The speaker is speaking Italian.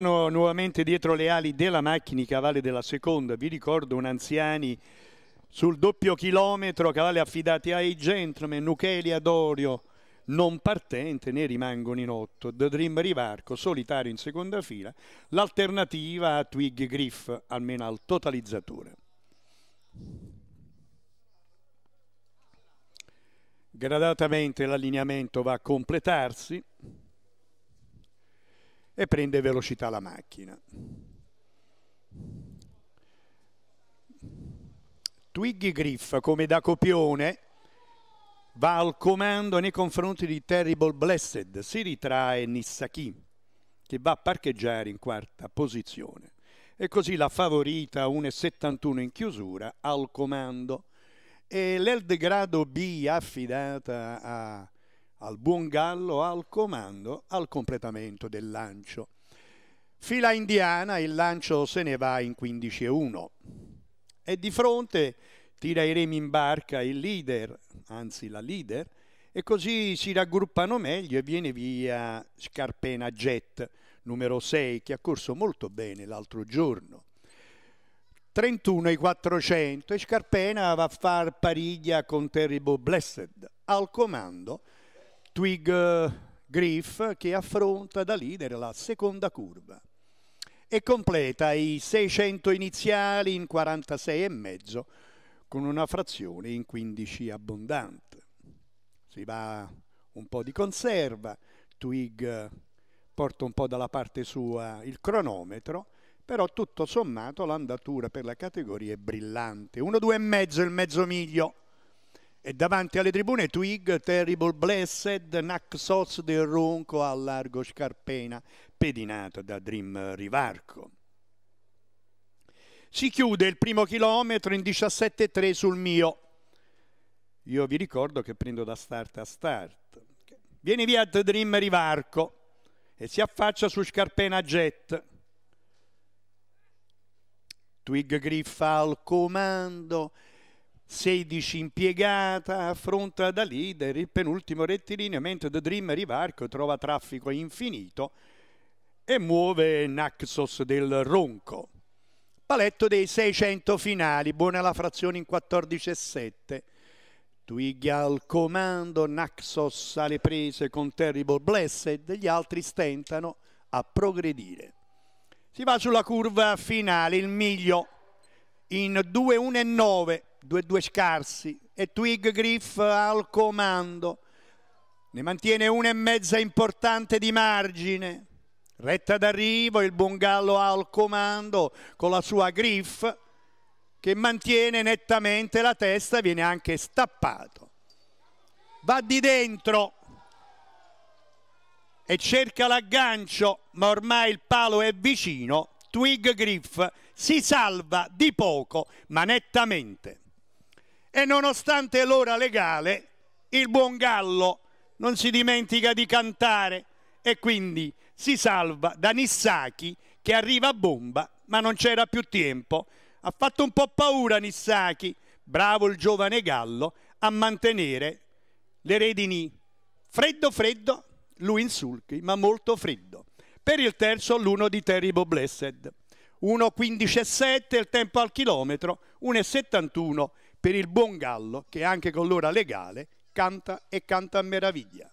Sono nuovamente dietro le ali della macchina cavalli della seconda vi ricordo un anziani sul doppio chilometro cavalli affidati ai gentleman Nucheli Adorio non partente ne rimangono in otto The Dream Rivarco solitario in seconda fila l'alternativa a Twig Griff almeno al totalizzatore gradatamente l'allineamento va a completarsi e prende velocità la macchina. Twiggy Griff come da copione va al comando nei confronti di Terrible Blessed, si ritrae Nissaki che va a parcheggiare in quarta posizione e così la favorita 1,71 in chiusura al comando e l'Eldegrado B affidata a al buon gallo al comando al completamento del lancio. Fila indiana, il lancio se ne va in 15 e 1. E di fronte tira i remi in barca il leader, anzi la leader, e così si raggruppano meglio e viene via Scarpena Jet, numero 6, che ha corso molto bene l'altro giorno. 31 ai 400 e Scarpena va a far pariglia con Terrible Blessed al comando Twig eh, Griff che affronta da leader la seconda curva e completa i 600 iniziali in 46,5 con una frazione in 15 abbondante. Si va un po' di conserva, Twig eh, porta un po' dalla parte sua il cronometro, però tutto sommato l'andatura per la categoria è brillante. 1-2 1,2,5 il mezzo miglio. E davanti alle tribune Twig, Terrible Blessed, Naxos del Ronco a largo Scarpena, pedinata da Dream Rivarco. Si chiude il primo chilometro in 17.3 sul mio. Io vi ricordo che prendo da start a start. Viene via Dream Rivarco e si affaccia su Scarpena Jet. Twig Griffa al comando 16 impiegata, affronta da leader il penultimo rettilineo, mentre The Dream Rivarco trova traffico infinito e muove Naxos del Ronco. Paletto dei 600 finali, buona la frazione in 14,7. Twiglia al comando, Naxos alle prese con Terrible Blessed, gli altri stentano a progredire. Si va sulla curva finale, il miglio in 2,1 e 9 due, due scarsi e Twig Griff al comando. Ne mantiene una e mezza importante di margine. Retta d'arrivo, il Bungallo al comando con la sua Griff che mantiene nettamente la testa, viene anche stappato. Va di dentro e cerca l'aggancio, ma ormai il palo è vicino. Twig Griff si salva di poco, ma nettamente. E nonostante l'ora legale, il buon Gallo non si dimentica di cantare e quindi si salva da Nissaki che arriva a bomba, ma non c'era più tempo. Ha fatto un po' paura Nissaki, bravo il giovane Gallo, a mantenere le redini freddo freddo, lui in sulchi, ma molto freddo. Per il terzo l'uno di Terrible Blessed. 1.15.7 il tempo al chilometro, 1.71 per il buon gallo che anche con l'ora legale canta e canta a meraviglia.